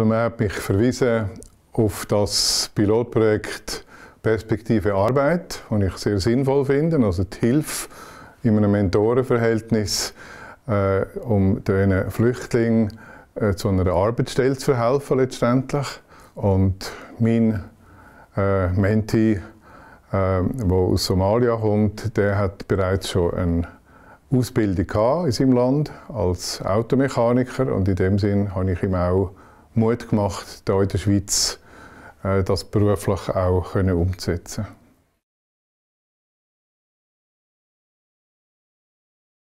Also man hat mich verwiesen auf das Pilotprojekt Perspektive Arbeit, das ich sehr sinnvoll finde, also die Hilfe in einem Mentorenverhältnis, äh, um den Flüchtlingen äh, zu einer Arbeitsstelle zu verhelfen letztendlich. Und mein äh, Menti, der äh, aus Somalia kommt, der hat bereits schon eine Ausbildung in seinem Land als Automechaniker und in dem Sinn habe ich ihm auch Mut gemacht, hier in der Schweiz äh, das beruflich auch umzusetzen.